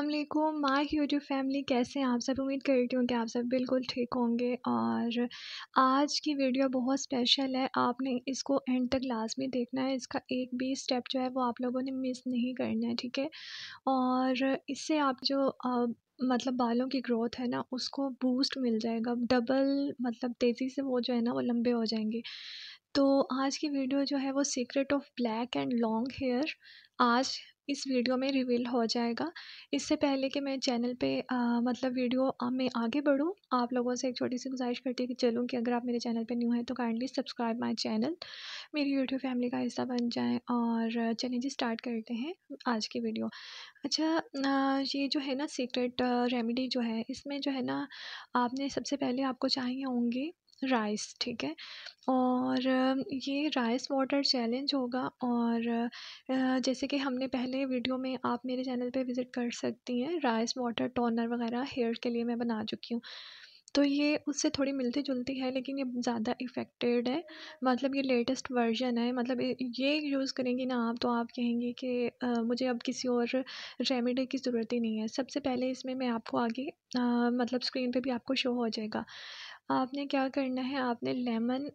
Aslam my YouTube family कैसे हैं आप सब उम्मीद करती हूँ कि आप सब बिल्कुल ठीक होंगे और आज की वीडियो बहुत स्पेशल है आपने इसको एंड तक लास्ट में देखना है इसका एक भी स्टेप जो है वो आप लोगों ने मिस नहीं करना है ठीक है और इससे आप जो आ, मतलब बालों की ग्रोथ है ना उसको बूस्ट मिल जाएगा डबल मतलब तेज़ी से वो जो है ना वो लंबे हो जाएंगे तो आज की वीडियो जो है वो secret of black and long hair आज इस वीडियो में रिवील हो जाएगा इससे पहले कि मैं चैनल पे आ, मतलब वीडियो में आगे बढ़ूँ आप लोगों से एक छोटी सी गुजारिश करती कि चलूँ कि अगर आप मेरे चैनल पे न्यू हैं तो काइंडली सब्सक्राइब माय चैनल मेरी यूट्यूब फैमिली का हिस्सा बन जाए और चलिए जी स्टार्ट करते हैं आज की वीडियो अच्छा ये जो है ना सीक्रेट रेमेडी जो है इसमें जो है ना आपने सबसे पहले आपको चाहिए होंगे राइस ठीक है और ये राइस वाटर चैलेंज होगा और जैसे कि हमने पहले वीडियो में आप मेरे चैनल पे विज़िट कर सकती हैं राइस वाटर टोनर वगैरह हेयर के लिए मैं बना चुकी हूँ तो ये उससे थोड़ी मिलती जुलती है लेकिन ये ज़्यादा इफ़ेक्टेड है मतलब ये लेटेस्ट वर्जन है मतलब ये यूज़ करेंगी ना आप तो आप कहेंगे कि मुझे अब किसी और रेमेडी की ज़रूरत ही नहीं है सबसे पहले इसमें मैं आपको आगे आ, मतलब स्क्रीन पे भी आपको शो हो जाएगा आपने क्या करना है आपने लेमन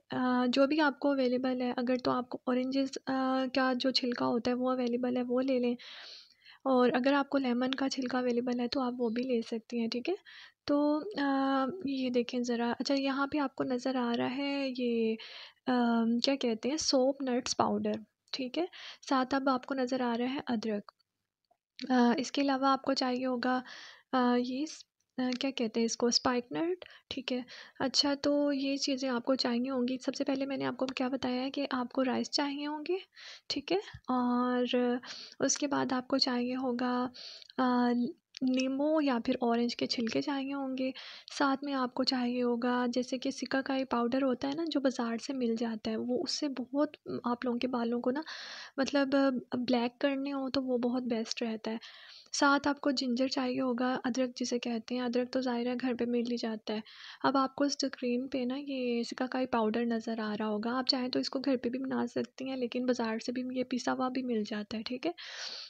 जो भी आपको अवेलेबल है अगर तो आपको ऑरेंजेस का जो छिलका होता है वो अवेलेबल है वो ले लें और अगर आपको लेमन का छिलका अवेलेबल है तो आप वो भी ले सकती हैं ठीक है तो आ, ये देखें ज़रा अच्छा यहाँ पे आपको नज़र आ रहा है ये आ, क्या कहते हैं सोप नट्स पाउडर ठीक है साथ अब आपको नज़र आ रहा है अदरक आ, इसके अलावा आपको चाहिए होगा ये क्या कहते हैं इसको स्पाइकनर ठीक है। अच्छा तो ये चीज़ें आपको चाहिए होंगी, सबसे पहले मैंने आपको क्या बताया है कि आपको राइस चाहिए होंगे, ठीक है? और उसके बाद आपको चाहिए होगा नींबू या फिर ऑरेंज के छिलके चाहिए होंगे साथ में आपको चाहिए होगा जैसे कि सिकाकाई पाउडर होता है ना जो बाज़ार से मिल जाता है वो उससे बहुत आप लोगों के बालों को ना मतलब ब्लैक करने हो तो वो बहुत बेस्ट रहता है साथ आपको जिंजर चाहिए होगा अदरक जिसे कहते हैं अदरक तो ज़ाहिर है घर पे मिल ही जाता है अब आपको इस स्क्रीन पे ना ये सिकाकाई पाउडर नज़र आ रहा होगा आप चाहें तो इसको घर पे भी बना सकती हैं लेकिन बाज़ार से भी ये पिसा हुआ भी मिल जाता है ठीक है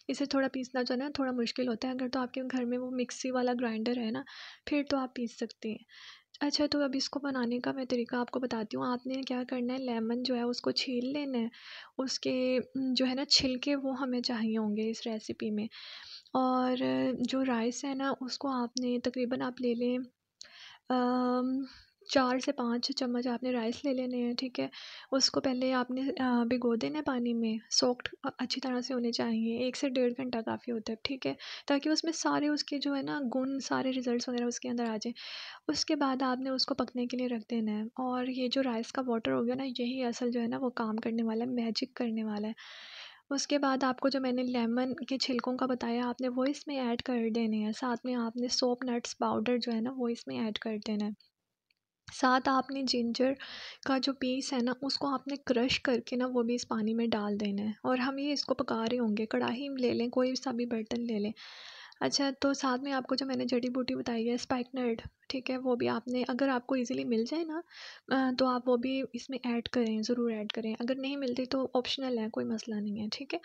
इसे थोड़ा पीसना जो है ना थोड़ा मुश्किल होता है अगर तो आपके घर में वो मिक्सी वाला ग्राइंडर है ना फिर तो आप पीस सकते हैं अच्छा तो अब इसको बनाने का मैं तरीका आपको बताती हूँ आपने क्या करना है लेमन जो है उसको छील लेना है उसके जो है ना छिलके वो हमें चाहिए होंगे इस रेसिपी में और जो राइस है ना उसको आपने तकरीबन आप ले लें चार से पाँच चम्मच आपने राइस ले लेने हैं ठीक है उसको पहले आपने भिगो देना है पानी में सॉफ्ट अच्छी तरह से होने चाहिए एक से डेढ़ घंटा काफ़ी होता है ठीक है ताकि उसमें सारे उसके जो है ना गुण सारे रिजल्ट्स वगैरह उसके अंदर आ जाए उसके बाद आपने उसको पकने के लिए रख देना है और ये जो राइस का वाटर हो गया ना यही असल जो है ना वो काम करने वाला है मैजिक करने वाला है उसके बाद आपको जो मैंने लेमन के छिलकों का बताया आपने वो इसमें ऐड कर देने हैं साथ में आपने सोप नट्स पाउडर जो है ना वो इसमें ऐड कर देना है साथ आपने जिंजर का जो पीस है ना उसको आपने क्रश करके ना वो भी इस पानी में डाल देना है और हम ये इसको पका रहे होंगे कढ़ाई ले लें कोई सा भी बर्तन ले लें अच्छा तो साथ में आपको जो मैंने जड़ी बूटी बताई है स्पाइकनर्ड ठीक है वो भी आपने अगर आपको इजीली मिल जाए ना तो आप वो भी इसमें ऐड करें ज़रूर ऐड करें अगर नहीं मिलती तो ऑप्शनल है कोई मसला नहीं है ठीक है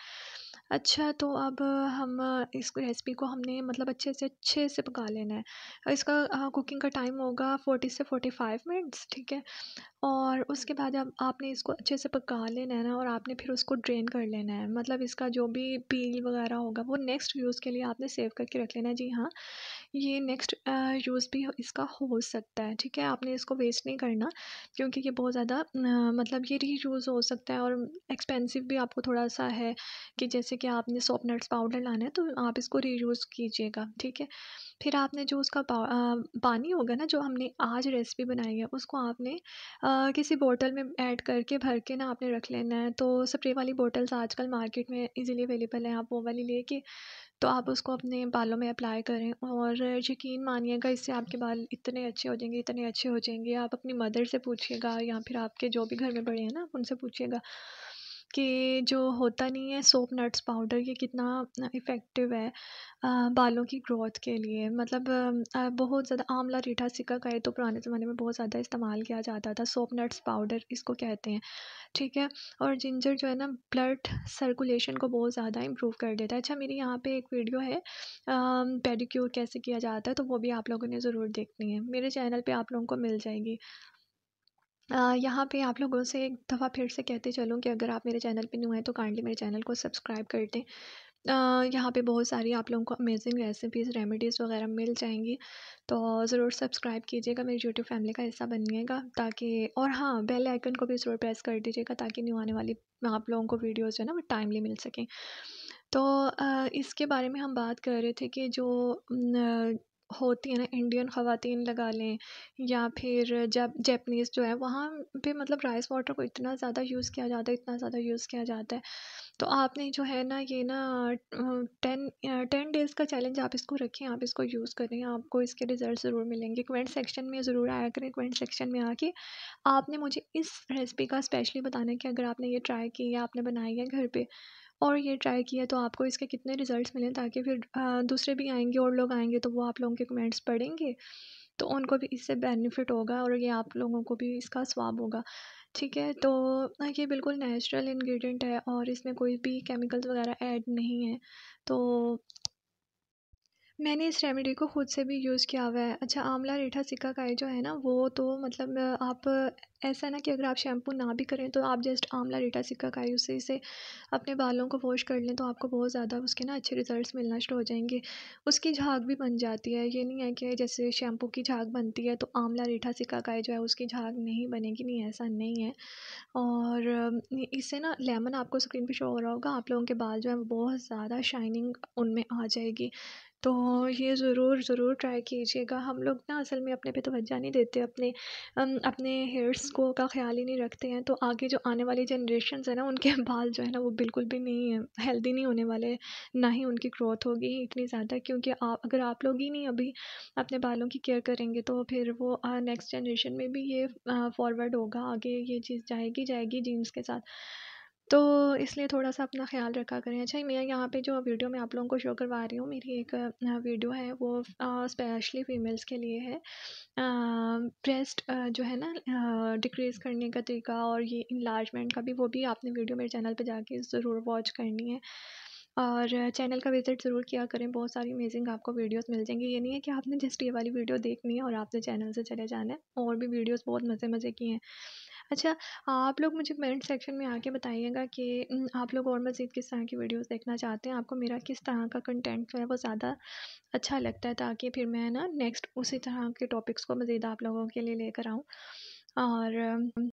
अच्छा तो अब हम इसको रेसिपी को हमने मतलब अच्छे से अच्छे से पका लेना है इसका कुकिंग हाँ, का टाइम होगा फोर्टी से फोर्टी फाइव मिनट्स ठीक है और उसके बाद अब आपने इसको अच्छे से पका लेना है ना और आपने फिर उसको ड्रेन कर लेना है मतलब इसका जो भी पील वगैरह होगा वो नेक्स्ट यूज़ के लिए आपने सेव करके रख लेना है जी हाँ ये नेक्स्ट यूज़ भी इसका हो सकता है ठीक है आपने इसको वेस्ट नहीं करना क्योंकि ये बहुत ज़्यादा मतलब ये री यूज़ हो सकता है और एक्सपेंसिव भी आपको थोड़ा सा है कि जैसे कि आपने सॉप नट्स पाउडर लाना है तो आप इसको रीयूज़ कीजिएगा ठीक है फिर आपने जो उसका पानी होगा ना जो हमने आज रेसिपी बनाई है उसको आपने आ, किसी बोतल में ऐड करके भर के ना आपने रख लेना है तो स्प्रे वाली बोटल्स आजकल मार्केट में इजीली अवेलेबल हैं आप वो वाली कि तो आप उसको अपने बालों में अप्लाई करें और यकीन मानिएगा इससे आपके बाल इतने अच्छे हो जाएंगे इतने अच्छे हो जाएंगे आप अपनी मदर से पूछिएगा या फिर आपके जो भी घर में बड़े हैं ना उनसे पूछिएगा कि जो होता नहीं है सोप नट्स पाउडर ये कितना इफ़ेक्टिव है बालों की ग्रोथ के लिए मतलब बहुत ज़्यादा आंवला रीठा सिक्का का तो पुराने ज़माने में बहुत ज़्यादा इस्तेमाल किया जाता था सोप नट्स पाउडर इसको कहते हैं ठीक है और जिंजर जो है ना ब्लड सर्कुलेशन को बहुत ज़्यादा इम्प्रूव कर देता है अच्छा मेरी यहाँ पर एक वीडियो है पेडिक्योर कैसे किया जाता है तो वो भी आप लोगों ने ज़रूर देखनी है मेरे चैनल पर आप लोगों को मिल जाएगी यहाँ पे आप लोगों से एक दफ़ा फिर से कहते चलूँ कि अगर आप मेरे चैनल पे न्यू हैं तो काइंडली मेरे चैनल को सब्सक्राइब कर दें यहाँ पे बहुत सारी आप लोगों को अमेजिंग रेसिपीज़ रेमेडीज़ वगैरह मिल जाएंगी तो ज़रूर सब्सक्राइब कीजिएगा मेरी यूट्यूब फैमिली का हिस्सा बनिएगा ताकि और हाँ बेल आइकन को भी ज़रूर प्रेस कर दीजिएगा ताकि न्यू आने वाली आप लोगों को वीडियोज़ जो है ना वो टाइमली मिल सकें तो इसके बारे में हम बात कर रहे थे कि जो होती है ना इंडियन ख़वातीन लगा लें या फिर जब जैपनीज़ जो है वहाँ पे मतलब राइस वाटर को इतना ज़्यादा यूज़ किया जाता है इतना ज़्यादा यूज़ किया जाता है तो आपने जो है ना ये ना टेन टेन डेज़ का चैलेंज आप इसको रखें आप इसको यूज़ करें आपको इसके रिज़ल्ट ज़रूर मिलेंगे कमेंट सेक्शन में ज़रूर आया करें कमेंट सेक्शन में आके आपने मुझे इस रेसिपी का स्पेशली बताना कि अगर आपने ये ट्राई की या आपने बनाई है घर पर और ये ट्राई किया तो आपको इसके कितने रिज़ल्ट मिले ताकि फिर दूसरे भी आएंगे और लोग आएंगे तो वो आप लोगों के कमेंट्स पढ़ेंगे तो उनको भी इससे बेनिफिट होगा और ये आप लोगों को भी इसका स्वाब होगा ठीक है तो ये बिल्कुल नेचुरल इंग्रेडिएंट है और इसमें कोई भी केमिकल्स वगैरह ऐड नहीं है तो मैंने इस रेमेडी को ख़ुद से भी यूज़ किया हुआ है अच्छा आंवला रीठा सिकाकाई जो है ना वो तो मतलब आप ऐसा ना कि अगर आप शैम्पू ना भी करें तो आप जस्ट आंवला रीठा का उसी से अपने बालों को वॉश कर लें तो आपको बहुत ज़्यादा उसके ना अच्छे रिज़ल्ट मिलना शुरू हो जाएंगे उसकी झाग भी बन जाती है ये नहीं है कि जैसे शैम्पू की झाग बनती है तो आंवला रीठा का जो है उसकी झाग नहीं बनेगी नहीं ऐसा नहीं है और इससे ना लेमन आपको स्क्रीन पर शो हो रहा होगा आप लोगों के बाल जो है बहुत ज़्यादा शाइनिंग उनमें आ जाएगी तो ये ज़रूर ज़रूर ट्राई कीजिएगा हम लोग ना असल में अपने पे तवज्जो नहीं देते अपने अपने हेयर्स को का ख्याल ही नहीं रखते हैं तो आगे जो आने वाली जनरेशन है ना उनके बाल जो है ना वो बिल्कुल भी नहीं है हेल्दी नहीं होने वाले ना ही उनकी ग्रोथ होगी इतनी ज़्यादा क्योंकि आप अगर आप लोग ही नहीं अभी अपने बालों की केयर करेंगे तो फिर वो नेक्स्ट जनरेशन में भी ये फॉरवर्ड होगा आगे ये चीज़ जाएगी जाएगी जीन्स के साथ तो इसलिए थोड़ा सा अपना ख्याल रखा करें अच्छा मैं यहाँ पे जो वीडियो मैं आप लोगों को शो करवा रही हूँ मेरी एक वीडियो है वो स्पेशली फीमेल्स के लिए है ब्रेस्ट जो है ना डिक्रीज़ करने का तरीका और ये इन्लार्जमेंट का भी वो भी आपने वीडियो मेरे चैनल पर जाके ज़रूर वॉच करनी है और चैनल का विज़िट ज़रूर किया करें बहुत सारी अमेजिंग आपको वीडियोस मिल जाएंगी ये नहीं है कि आपने जस्ट ये वाली वीडियो देखनी है और आपने चैनल से चले जाना है और भी वीडियोस बहुत मज़े मज़े की हैं अच्छा आप लोग मुझे कमेंट सेक्शन में आके बताइएगा कि आप लोग और मज़ीद किस तरह की वीडियोस देखना चाहते हैं आपको मेरा किस तरह का कंटेंट जो है वो ज़्यादा अच्छा लगता है ताकि फिर मैं ना नेक्स्ट उसी तरह के टॉपिक्स को मज़ीद आप लोगों के लिए लेकर आऊँ और